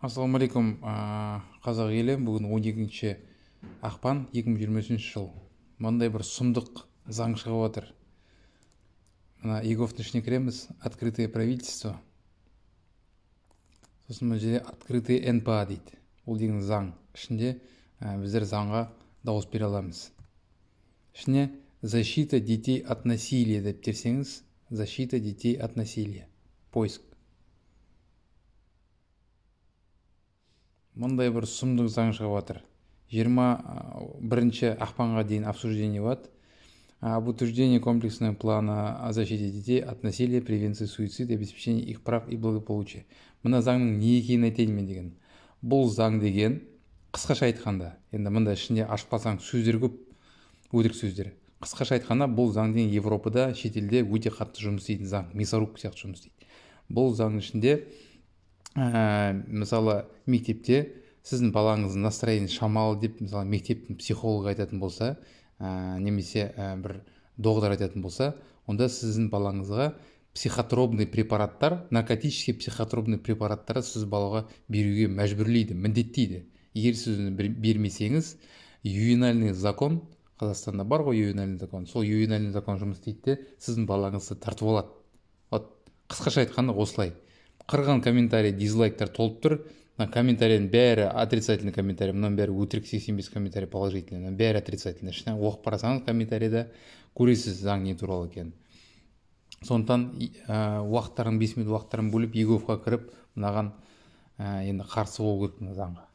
ассалаумағалейкум қазақ елі бүгін 12 ақпан 2023 жыл мынандай бір сұмдық заң шығып жатыр мына еговтың ішіне кіреміз открытое правительство сосын мына жерде открытый нпа дейді ол деген заң ішінде ә, біздер заңға дауыс бере аламыз ішіне защита детей от насилия деп терсеңіз защита детей от насилия поиск мындай бір сұмдық заң шығып жатыр жиырма бірінші ақпанға дейін обсуждение болады об утверждении комплексного плана о защите детей от насилия превенции суицида обеспечении их прав и благополучия мына заңның не екенін айтайын мен деген бұл заң деген қысқаша айтқанда енді мында ішінде ашып қалсаң сөздер көп өтірік сөздер қысқаша айтқанда бұл заң деген европада шетелде өте қатты жұмыс істейтін заң мясорубка сияқты жұмыс істейді бұл заңның ішінде ә, мысалы мектепте сіздің балаңыздың настроение шамалы деп мысалы мектептің психологы айтатын болса ә, немесе э, бір доғдар айтатын болса онда сіздің балаңызға психотробный препараттар наркотический психотробный препараттар сіз балаға беруге мәжбүрлейді міндеттейді егер сіз бермесеңіз ювенальный закон қазақстанда бар ғой ювенальный закон сол ювенальный закон жұмыс істейді де сіздің балаңызды тартып алады вот қысқаша айтқанда осылай қырған комментарий дизлайктар толып тұр мына комментарийдің бәрі отрицательный комментарий мынаның бәрі өтірік сексен бес комментарий положительный бәрі отрицательный ішінен оқып қарасаңыз комментарийді көресіз заң не туралы екенін сондықтан ә, уақыттарын бес минут уақыттарын бөліп еговқа кіріп мынаған ә, енді қарсы болу керек мына заңға